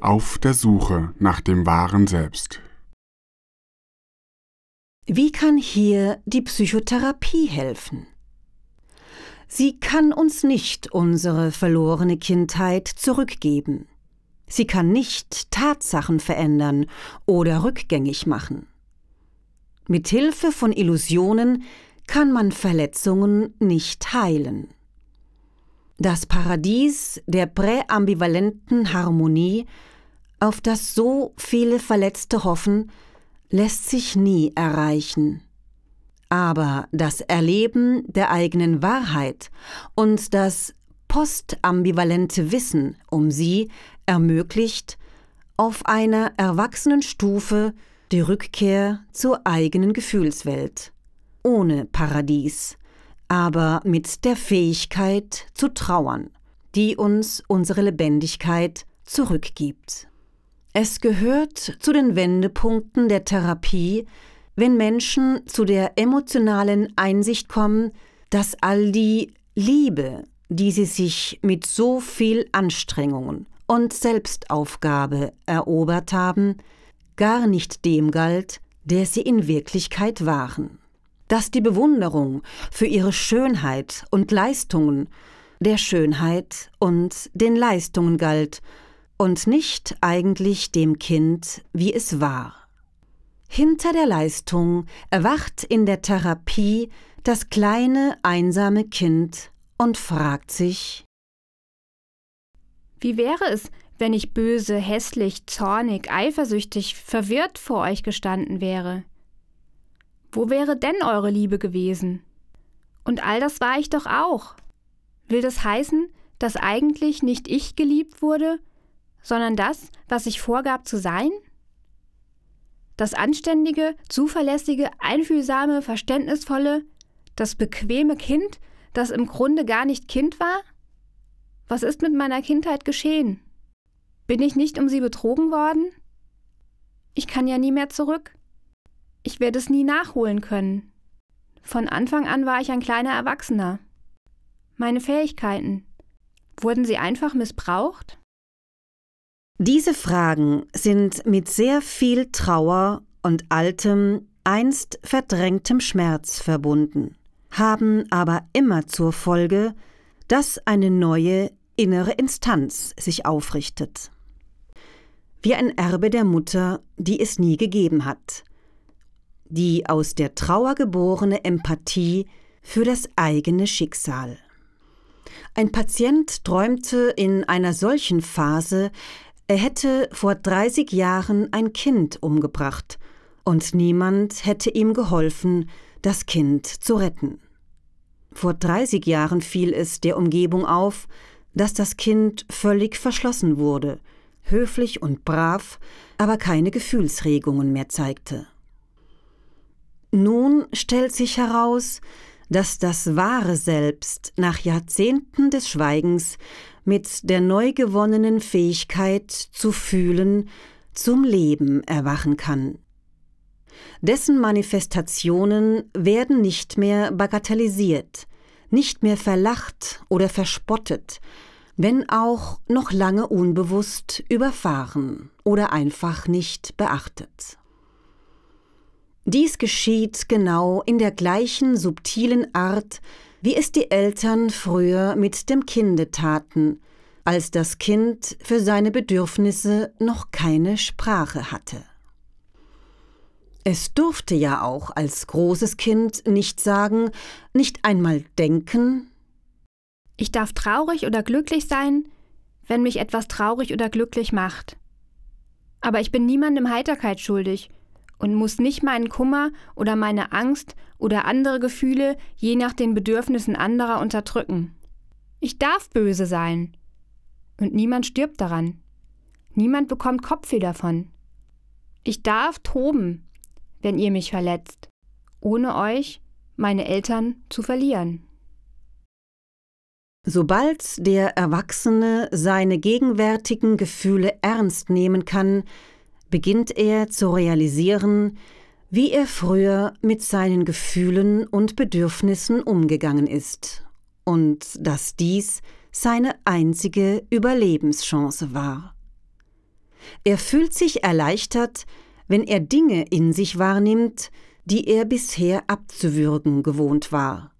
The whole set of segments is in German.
Auf der Suche nach dem wahren Selbst. Wie kann hier die Psychotherapie helfen? Sie kann uns nicht unsere verlorene Kindheit zurückgeben. Sie kann nicht Tatsachen verändern oder rückgängig machen. Mithilfe von Illusionen kann man Verletzungen nicht heilen das Paradies der präambivalenten Harmonie, auf das so viele Verletzte hoffen, lässt sich nie erreichen. Aber das Erleben der eigenen Wahrheit und das postambivalente Wissen um sie ermöglicht auf einer erwachsenen Stufe die Rückkehr zur eigenen Gefühlswelt, ohne Paradies, aber mit der Fähigkeit zu trauern, die uns unsere Lebendigkeit zurückgibt. Es gehört zu den Wendepunkten der Therapie, wenn Menschen zu der emotionalen Einsicht kommen, dass all die Liebe, die sie sich mit so viel Anstrengungen und Selbstaufgabe erobert haben, gar nicht dem galt, der sie in Wirklichkeit waren dass die Bewunderung für ihre Schönheit und Leistungen der Schönheit und den Leistungen galt und nicht eigentlich dem Kind, wie es war. Hinter der Leistung erwacht in der Therapie das kleine, einsame Kind und fragt sich, wie wäre es, wenn ich böse, hässlich, zornig, eifersüchtig, verwirrt vor euch gestanden wäre? Wo wäre denn eure Liebe gewesen? Und all das war ich doch auch. Will das heißen, dass eigentlich nicht ich geliebt wurde, sondern das, was ich vorgab zu sein? Das anständige, zuverlässige, einfühlsame, verständnisvolle, das bequeme Kind, das im Grunde gar nicht Kind war? Was ist mit meiner Kindheit geschehen? Bin ich nicht um sie betrogen worden? Ich kann ja nie mehr zurück. Ich werde es nie nachholen können. Von Anfang an war ich ein kleiner Erwachsener. Meine Fähigkeiten. Wurden sie einfach missbraucht? Diese Fragen sind mit sehr viel Trauer und altem, einst verdrängtem Schmerz verbunden, haben aber immer zur Folge, dass eine neue innere Instanz sich aufrichtet. Wie ein Erbe der Mutter, die es nie gegeben hat, die aus der Trauer geborene Empathie für das eigene Schicksal. Ein Patient träumte in einer solchen Phase, er hätte vor 30 Jahren ein Kind umgebracht und niemand hätte ihm geholfen, das Kind zu retten. Vor 30 Jahren fiel es der Umgebung auf, dass das Kind völlig verschlossen wurde, höflich und brav, aber keine Gefühlsregungen mehr zeigte. Nun stellt sich heraus, dass das wahre Selbst nach Jahrzehnten des Schweigens mit der neu gewonnenen Fähigkeit zu fühlen zum Leben erwachen kann. Dessen Manifestationen werden nicht mehr bagatellisiert, nicht mehr verlacht oder verspottet, wenn auch noch lange unbewusst überfahren oder einfach nicht beachtet. Dies geschieht genau in der gleichen subtilen Art, wie es die Eltern früher mit dem Kinde taten, als das Kind für seine Bedürfnisse noch keine Sprache hatte. Es durfte ja auch als großes Kind nicht sagen, nicht einmal denken. Ich darf traurig oder glücklich sein, wenn mich etwas traurig oder glücklich macht. Aber ich bin niemandem Heiterkeit schuldig und muss nicht meinen Kummer oder meine Angst oder andere Gefühle je nach den Bedürfnissen anderer unterdrücken. Ich darf böse sein. Und niemand stirbt daran. Niemand bekommt Kopfweh davon. Ich darf toben, wenn ihr mich verletzt, ohne euch, meine Eltern, zu verlieren. Sobald der Erwachsene seine gegenwärtigen Gefühle ernst nehmen kann, beginnt er zu realisieren, wie er früher mit seinen Gefühlen und Bedürfnissen umgegangen ist und dass dies seine einzige Überlebenschance war. Er fühlt sich erleichtert, wenn er Dinge in sich wahrnimmt, die er bisher abzuwürgen gewohnt war.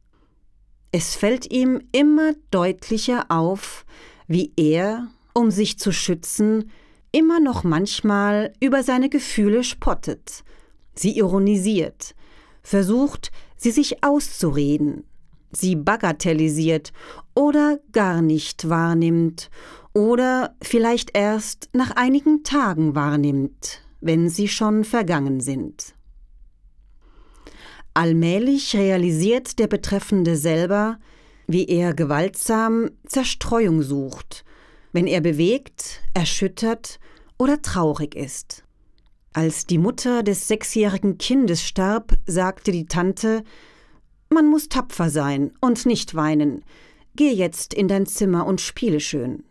Es fällt ihm immer deutlicher auf, wie er, um sich zu schützen, immer noch manchmal über seine Gefühle spottet, sie ironisiert, versucht, sie sich auszureden, sie bagatellisiert oder gar nicht wahrnimmt oder vielleicht erst nach einigen Tagen wahrnimmt, wenn sie schon vergangen sind. Allmählich realisiert der Betreffende selber, wie er gewaltsam Zerstreuung sucht wenn er bewegt, erschüttert oder traurig ist. Als die Mutter des sechsjährigen Kindes starb, sagte die Tante Man muss tapfer sein und nicht weinen. Geh jetzt in dein Zimmer und spiele schön.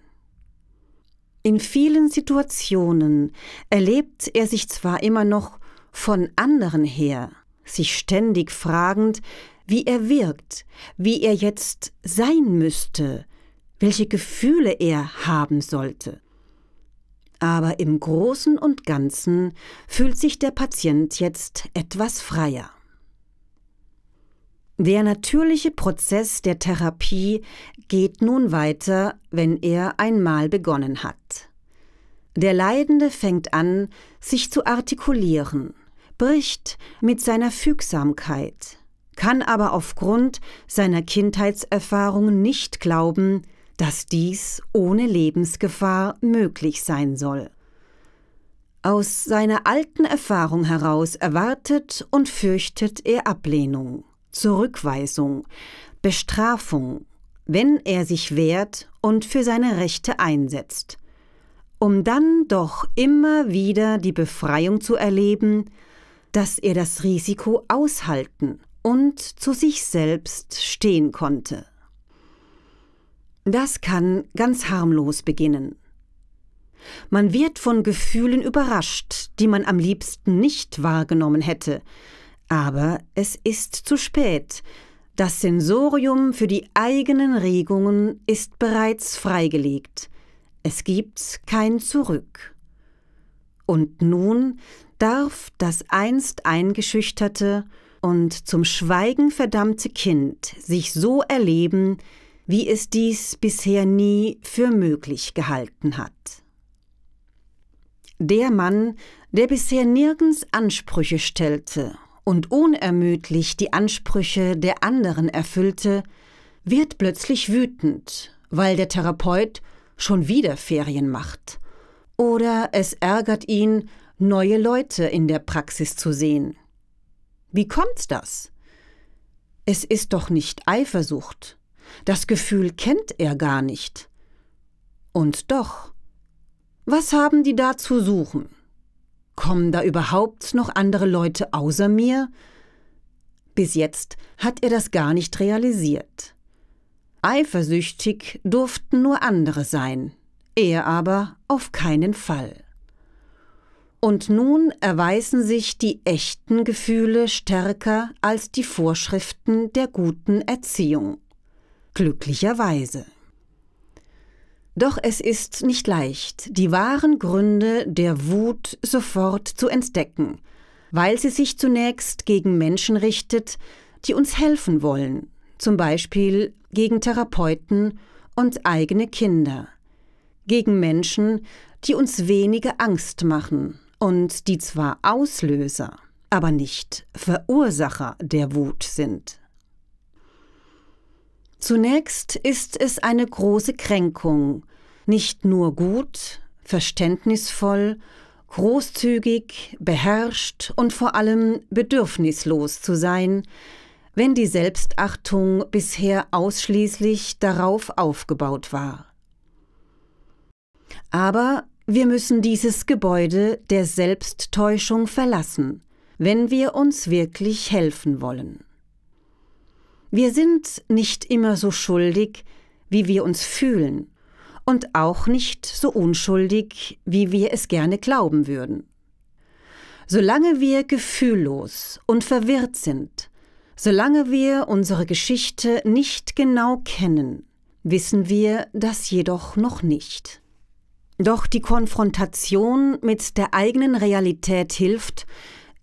In vielen Situationen erlebt er sich zwar immer noch von anderen her, sich ständig fragend, wie er wirkt, wie er jetzt sein müsste, welche Gefühle er haben sollte. Aber im Großen und Ganzen fühlt sich der Patient jetzt etwas freier. Der natürliche Prozess der Therapie geht nun weiter, wenn er einmal begonnen hat. Der Leidende fängt an, sich zu artikulieren, bricht mit seiner Fügsamkeit, kann aber aufgrund seiner Kindheitserfahrungen nicht glauben, dass dies ohne Lebensgefahr möglich sein soll. Aus seiner alten Erfahrung heraus erwartet und fürchtet er Ablehnung, Zurückweisung, Bestrafung, wenn er sich wehrt und für seine Rechte einsetzt, um dann doch immer wieder die Befreiung zu erleben, dass er das Risiko aushalten und zu sich selbst stehen konnte. Das kann ganz harmlos beginnen. Man wird von Gefühlen überrascht, die man am liebsten nicht wahrgenommen hätte. Aber es ist zu spät. Das Sensorium für die eigenen Regungen ist bereits freigelegt. Es gibt kein Zurück. Und nun darf das einst eingeschüchterte und zum Schweigen verdammte Kind sich so erleben, wie es dies bisher nie für möglich gehalten hat. Der Mann, der bisher nirgends Ansprüche stellte und unermüdlich die Ansprüche der anderen erfüllte, wird plötzlich wütend, weil der Therapeut schon wieder Ferien macht. Oder es ärgert ihn, neue Leute in der Praxis zu sehen. Wie kommt's das? Es ist doch nicht Eifersucht, das Gefühl kennt er gar nicht. Und doch, was haben die da zu suchen? Kommen da überhaupt noch andere Leute außer mir? Bis jetzt hat er das gar nicht realisiert. Eifersüchtig durften nur andere sein, er aber auf keinen Fall. Und nun erweisen sich die echten Gefühle stärker als die Vorschriften der guten Erziehung glücklicherweise. Doch es ist nicht leicht, die wahren Gründe der Wut sofort zu entdecken, weil sie sich zunächst gegen Menschen richtet, die uns helfen wollen, zum Beispiel gegen Therapeuten und eigene Kinder, gegen Menschen, die uns weniger Angst machen und die zwar Auslöser, aber nicht Verursacher der Wut sind. Zunächst ist es eine große Kränkung, nicht nur gut, verständnisvoll, großzügig, beherrscht und vor allem bedürfnislos zu sein, wenn die Selbstachtung bisher ausschließlich darauf aufgebaut war. Aber wir müssen dieses Gebäude der Selbsttäuschung verlassen, wenn wir uns wirklich helfen wollen. Wir sind nicht immer so schuldig, wie wir uns fühlen und auch nicht so unschuldig, wie wir es gerne glauben würden. Solange wir gefühllos und verwirrt sind, solange wir unsere Geschichte nicht genau kennen, wissen wir das jedoch noch nicht. Doch die Konfrontation mit der eigenen Realität hilft,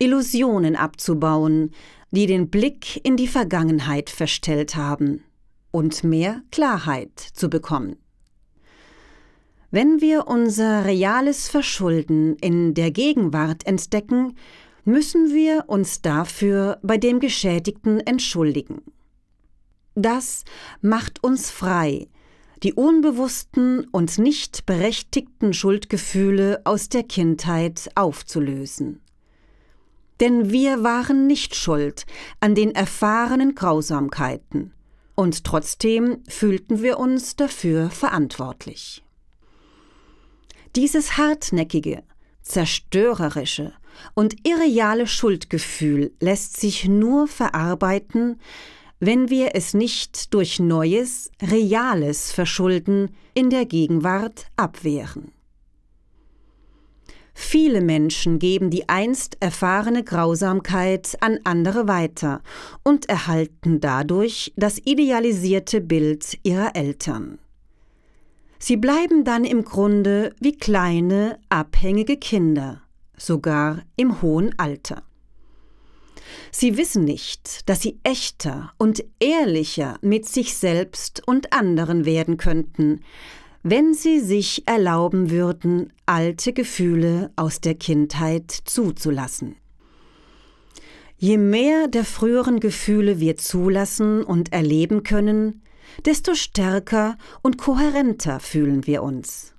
Illusionen abzubauen, die den Blick in die Vergangenheit verstellt haben und mehr Klarheit zu bekommen. Wenn wir unser reales Verschulden in der Gegenwart entdecken, müssen wir uns dafür bei dem Geschädigten entschuldigen. Das macht uns frei, die unbewussten und nicht berechtigten Schuldgefühle aus der Kindheit aufzulösen denn wir waren nicht schuld an den erfahrenen Grausamkeiten, und trotzdem fühlten wir uns dafür verantwortlich. Dieses hartnäckige, zerstörerische und irreale Schuldgefühl lässt sich nur verarbeiten, wenn wir es nicht durch neues, reales Verschulden in der Gegenwart abwehren. Viele Menschen geben die einst erfahrene Grausamkeit an andere weiter und erhalten dadurch das idealisierte Bild ihrer Eltern. Sie bleiben dann im Grunde wie kleine, abhängige Kinder, sogar im hohen Alter. Sie wissen nicht, dass sie echter und ehrlicher mit sich selbst und anderen werden könnten, wenn sie sich erlauben würden, alte Gefühle aus der Kindheit zuzulassen. Je mehr der früheren Gefühle wir zulassen und erleben können, desto stärker und kohärenter fühlen wir uns.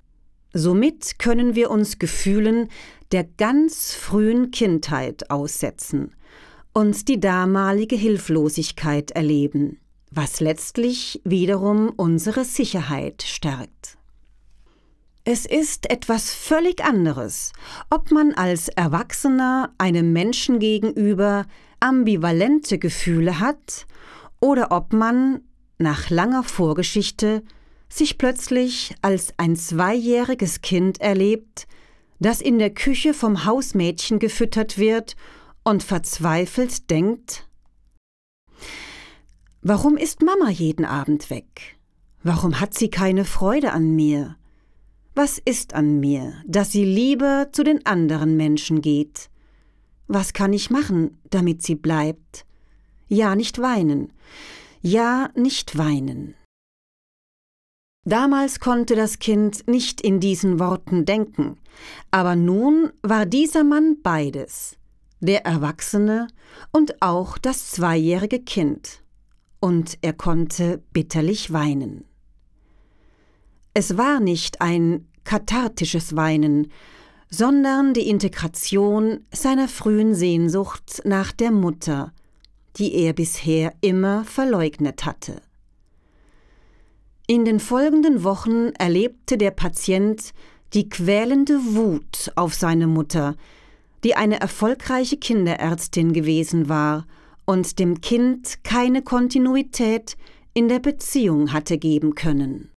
Somit können wir uns Gefühlen der ganz frühen Kindheit aussetzen und die damalige Hilflosigkeit erleben, was letztlich wiederum unsere Sicherheit stärkt. Es ist etwas völlig anderes, ob man als Erwachsener einem Menschen gegenüber ambivalente Gefühle hat oder ob man nach langer Vorgeschichte sich plötzlich als ein zweijähriges Kind erlebt, das in der Küche vom Hausmädchen gefüttert wird und verzweifelt denkt, Warum ist Mama jeden Abend weg? Warum hat sie keine Freude an mir? Was ist an mir, dass sie lieber zu den anderen Menschen geht? Was kann ich machen, damit sie bleibt? Ja, nicht weinen. Ja, nicht weinen. Damals konnte das Kind nicht in diesen Worten denken, aber nun war dieser Mann beides, der Erwachsene und auch das zweijährige Kind, und er konnte bitterlich weinen. Es war nicht ein kathartisches Weinen, sondern die Integration seiner frühen Sehnsucht nach der Mutter, die er bisher immer verleugnet hatte. In den folgenden Wochen erlebte der Patient die quälende Wut auf seine Mutter, die eine erfolgreiche Kinderärztin gewesen war und dem Kind keine Kontinuität in der Beziehung hatte geben können.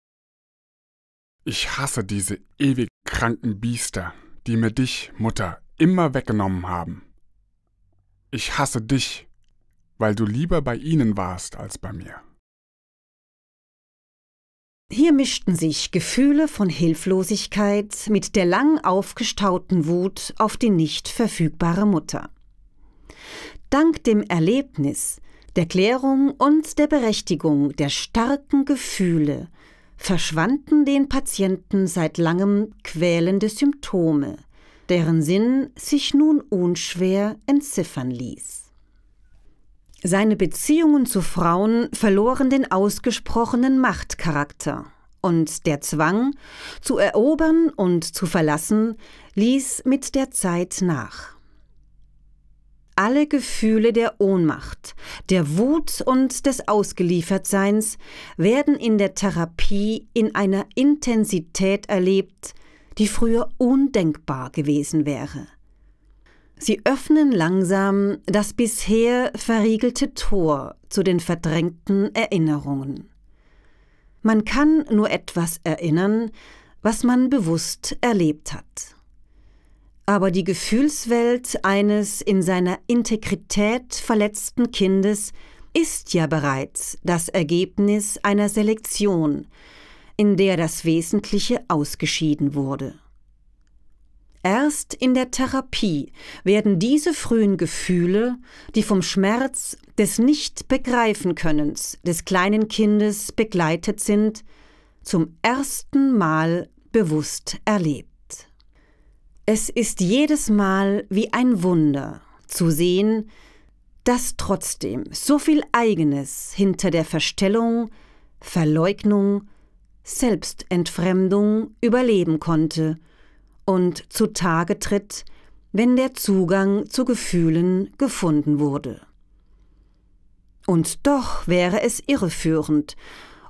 Ich hasse diese ewig kranken Biester, die mir dich, Mutter, immer weggenommen haben. Ich hasse dich, weil du lieber bei ihnen warst als bei mir. Hier mischten sich Gefühle von Hilflosigkeit mit der lang aufgestauten Wut auf die nicht verfügbare Mutter. Dank dem Erlebnis, der Klärung und der Berechtigung der starken Gefühle verschwanden den Patienten seit langem quälende Symptome, deren Sinn sich nun unschwer entziffern ließ. Seine Beziehungen zu Frauen verloren den ausgesprochenen Machtcharakter, und der Zwang, zu erobern und zu verlassen, ließ mit der Zeit nach alle Gefühle der Ohnmacht, der Wut und des Ausgeliefertseins werden in der Therapie in einer Intensität erlebt, die früher undenkbar gewesen wäre. Sie öffnen langsam das bisher verriegelte Tor zu den verdrängten Erinnerungen. Man kann nur etwas erinnern, was man bewusst erlebt hat aber die Gefühlswelt eines in seiner Integrität verletzten Kindes ist ja bereits das Ergebnis einer Selektion, in der das Wesentliche ausgeschieden wurde. Erst in der Therapie werden diese frühen Gefühle, die vom Schmerz des Nicht-Begreifen-Könnens des kleinen Kindes begleitet sind, zum ersten Mal bewusst erlebt. Es ist jedes Mal wie ein Wunder zu sehen, dass trotzdem so viel Eigenes hinter der Verstellung, Verleugnung, Selbstentfremdung überleben konnte und zutage tritt, wenn der Zugang zu Gefühlen gefunden wurde. Und doch wäre es irreführend,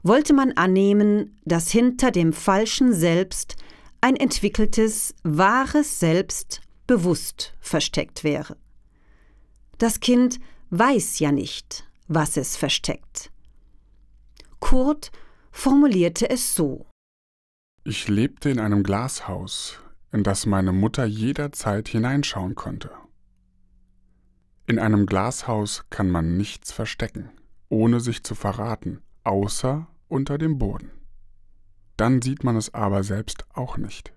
wollte man annehmen, dass hinter dem falschen Selbst ein entwickeltes, wahres Selbst bewusst versteckt wäre. Das Kind weiß ja nicht, was es versteckt. Kurt formulierte es so. Ich lebte in einem Glashaus, in das meine Mutter jederzeit hineinschauen konnte. In einem Glashaus kann man nichts verstecken, ohne sich zu verraten, außer unter dem Boden dann sieht man es aber selbst auch nicht.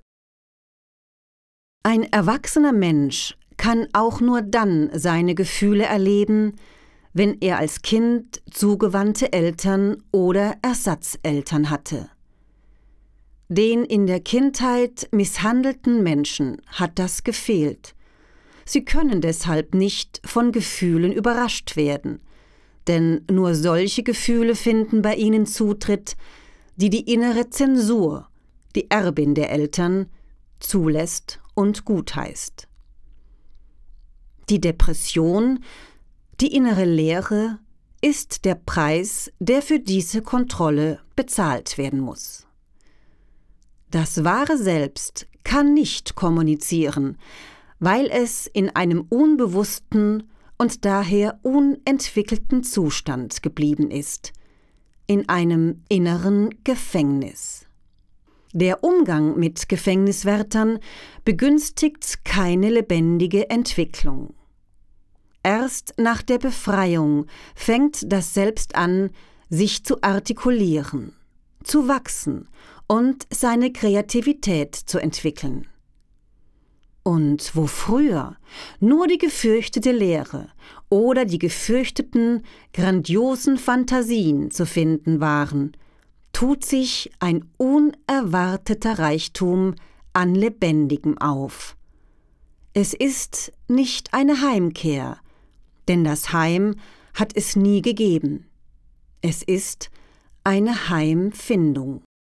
Ein erwachsener Mensch kann auch nur dann seine Gefühle erleben, wenn er als Kind zugewandte Eltern oder Ersatzeltern hatte. Den in der Kindheit misshandelten Menschen hat das gefehlt. Sie können deshalb nicht von Gefühlen überrascht werden, denn nur solche Gefühle finden bei ihnen Zutritt, die die innere Zensur, die Erbin der Eltern, zulässt und gutheißt. Die Depression, die innere Leere, ist der Preis, der für diese Kontrolle bezahlt werden muss. Das wahre Selbst kann nicht kommunizieren, weil es in einem unbewussten und daher unentwickelten Zustand geblieben ist, in einem inneren Gefängnis. Der Umgang mit Gefängniswärtern begünstigt keine lebendige Entwicklung. Erst nach der Befreiung fängt das Selbst an, sich zu artikulieren, zu wachsen und seine Kreativität zu entwickeln. Und wo früher nur die gefürchtete Lehre oder die gefürchteten, grandiosen Fantasien zu finden waren, tut sich ein unerwarteter Reichtum an Lebendigem auf. Es ist nicht eine Heimkehr, denn das Heim hat es nie gegeben. Es ist eine Heimfindung.